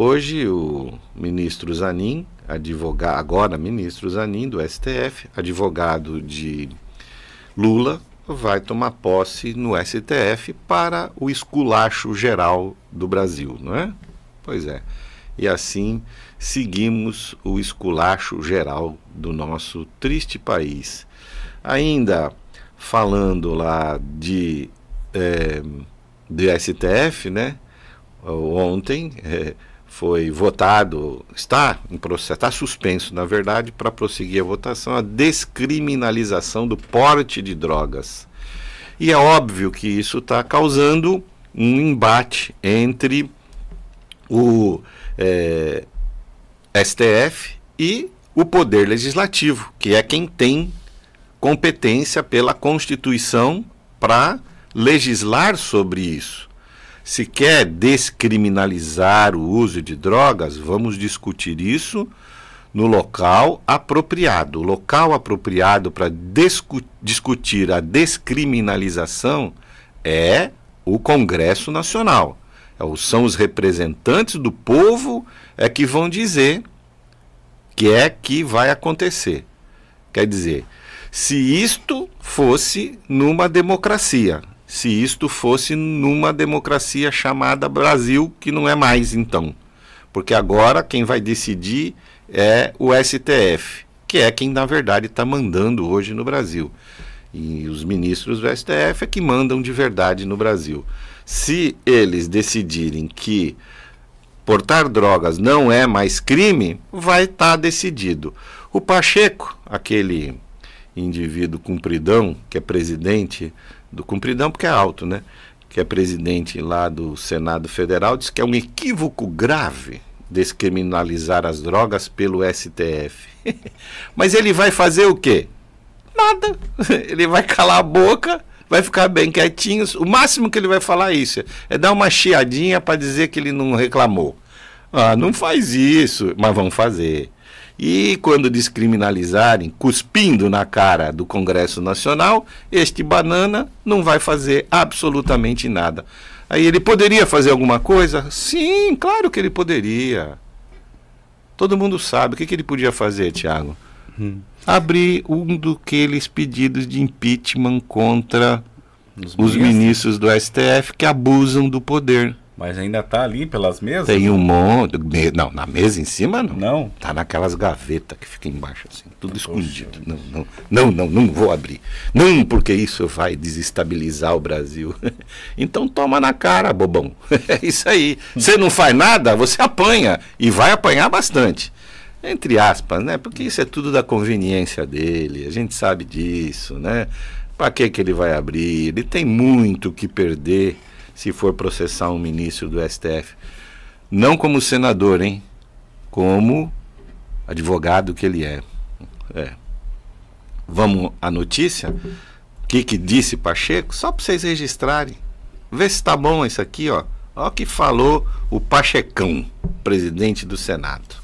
Hoje, o ministro Zanin, advogado, agora ministro Zanin do STF, advogado de Lula, vai tomar posse no STF para o esculacho geral do Brasil, não é? Pois é. E assim seguimos o esculacho geral do nosso triste país. Ainda falando lá de é, do STF, né? Ontem. É, foi votado, está em processo, está suspenso, na verdade, para prosseguir a votação, a descriminalização do porte de drogas. E é óbvio que isso está causando um embate entre o é, eh, STF e o Poder Legislativo, que é quem tem competência pela Constituição para legislar sobre isso. Se quer descriminalizar o uso de drogas, vamos discutir isso no local apropriado. O local apropriado para discu discutir a descriminalização é o Congresso Nacional. É são os representantes do povo é que vão dizer que é que vai acontecer. Quer dizer, se isto fosse numa democracia, se isto fosse numa democracia chamada Brasil, que não é mais então. Porque agora quem vai decidir é o STF, que é quem na verdade está mandando hoje no Brasil. E os ministros do STF é que mandam de verdade no Brasil. Se eles decidirem que portar drogas não é mais crime, vai estar tá decidido. O Pacheco, aquele indivíduo cumpridão, que é presidente do cumpridão, porque é alto, né? Que é presidente lá do Senado Federal, diz que é um equívoco grave descriminalizar as drogas pelo STF. Mas ele vai fazer o quê? Nada. Ele vai calar a boca, vai ficar bem quietinho. O máximo que ele vai falar é isso é dar uma chiadinha para dizer que ele não reclamou. Ah, não faz isso, mas vão fazer. E quando descriminalizarem, cuspindo na cara do Congresso Nacional, este banana não vai fazer absolutamente nada. Aí ele poderia fazer alguma coisa? Sim, claro que ele poderia. Todo mundo sabe. O que, que ele podia fazer, Tiago? Hum. Abrir um daqueles pedidos de impeachment contra os, os ministros do STF que abusam do poder. Mas ainda tá ali pelas mesas? Tem né? um monte. Não, na mesa em cima não. Não. Tá naquelas gavetas que fica embaixo, assim, tudo Poxa tá escondido. Não, não, não, não, não vou abrir. Não, porque isso vai desestabilizar o Brasil. Então toma na cara, bobão. É isso aí. Você não faz nada, você apanha. E vai apanhar bastante. Entre aspas, né? Porque isso é tudo da conveniência dele. A gente sabe disso, né? Para que, que ele vai abrir? Ele tem muito o que perder se for processar um ministro do STF. Não como senador, hein? Como advogado que ele é. é. Vamos à notícia? O que, que disse Pacheco? Só para vocês registrarem. Vê se está bom isso aqui, ó. Olha o que falou o Pachecão, presidente do Senado.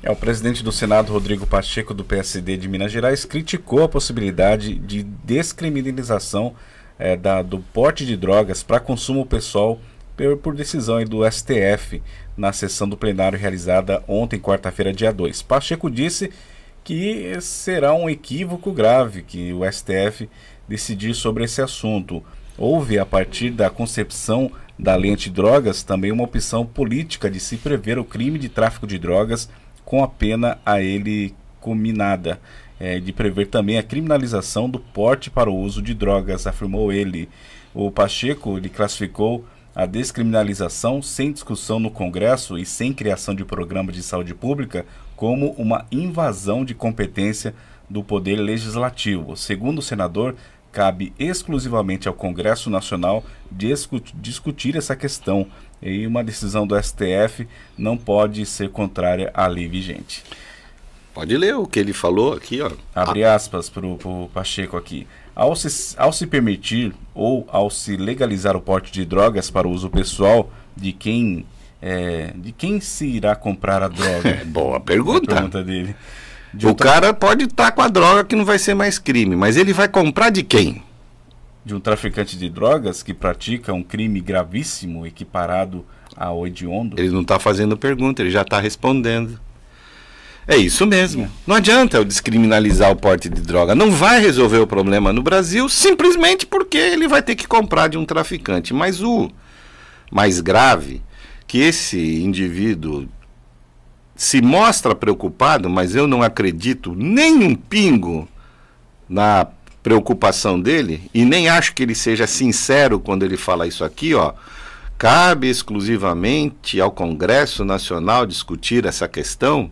É, o presidente do Senado, Rodrigo Pacheco, do PSD de Minas Gerais, criticou a possibilidade de descriminalização é, da, do porte de drogas para consumo pessoal por, por decisão do STF na sessão do plenário realizada ontem, quarta-feira, dia 2. Pacheco disse que será um equívoco grave que o STF decidir sobre esse assunto. Houve, a partir da concepção da lei drogas também uma opção política de se prever o crime de tráfico de drogas com a pena a ele combinada é, de prever também a criminalização do porte para o uso de drogas, afirmou ele. O Pacheco ele classificou a descriminalização sem discussão no Congresso e sem criação de programa de saúde pública como uma invasão de competência do Poder Legislativo. Segundo o senador, cabe exclusivamente ao Congresso Nacional discutir essa questão e uma decisão do STF não pode ser contrária à lei vigente. Pode ler o que ele falou aqui, ó. Abre ah. aspas para o Pacheco aqui. Ao se, ao se permitir ou ao se legalizar o porte de drogas para uso pessoal de quem é, de quem se irá comprar a droga? Boa pergunta. É pergunta dele. De o outra... cara pode estar tá com a droga que não vai ser mais crime, mas ele vai comprar de quem? De um traficante de drogas que pratica um crime gravíssimo equiparado ao hediondo? Ele não está fazendo pergunta, ele já está respondendo. É isso mesmo. Não adianta eu descriminalizar o porte de droga. Não vai resolver o problema no Brasil simplesmente porque ele vai ter que comprar de um traficante. Mas o mais grave, que esse indivíduo se mostra preocupado, mas eu não acredito nem um pingo na preocupação dele e nem acho que ele seja sincero quando ele fala isso aqui, ó. Cabe exclusivamente ao Congresso Nacional discutir essa questão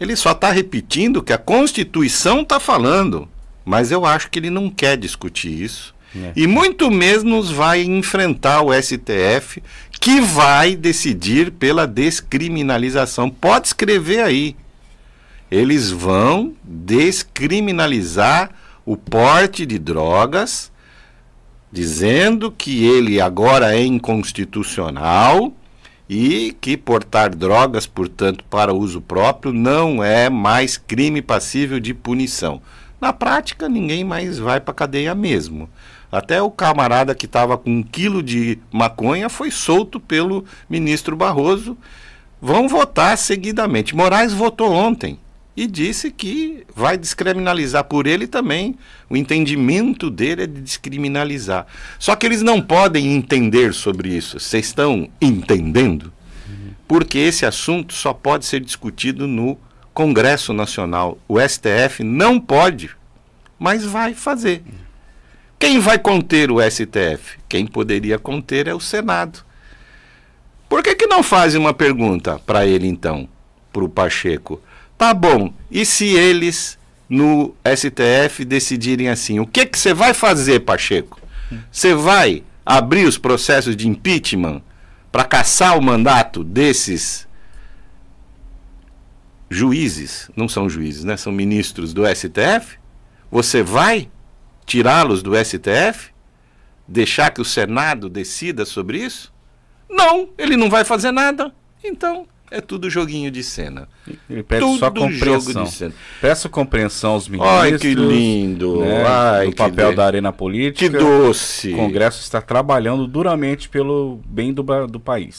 ele só está repetindo o que a Constituição está falando. Mas eu acho que ele não quer discutir isso. É. E muito menos vai enfrentar o STF, que vai decidir pela descriminalização. Pode escrever aí. Eles vão descriminalizar o porte de drogas, dizendo que ele agora é inconstitucional e que portar drogas, portanto, para uso próprio, não é mais crime passível de punição. Na prática, ninguém mais vai para cadeia mesmo. Até o camarada que estava com um quilo de maconha foi solto pelo ministro Barroso. Vão votar seguidamente. Moraes votou ontem e disse que vai descriminalizar por ele também. O entendimento dele é de descriminalizar. Só que eles não podem entender sobre isso. Vocês estão entendendo? Porque esse assunto só pode ser discutido no Congresso Nacional. O STF não pode, mas vai fazer. Quem vai conter o STF? Quem poderia conter é o Senado. Por que, que não fazem uma pergunta para ele, então, para o Pacheco? Tá bom. E se eles no STF decidirem assim, o que que você vai fazer, Pacheco? Você vai abrir os processos de impeachment para caçar o mandato desses juízes, não são juízes, né? São ministros do STF. Você vai tirá-los do STF? Deixar que o Senado decida sobre isso? Não, ele não vai fazer nada. Então, é tudo joguinho de cena. Ele pede tudo só compreensão. Peço compreensão aos ministros. Ai, que lindo. Né, Ai, o papel da arena política. Que doce. O Congresso está trabalhando duramente pelo bem do, do país.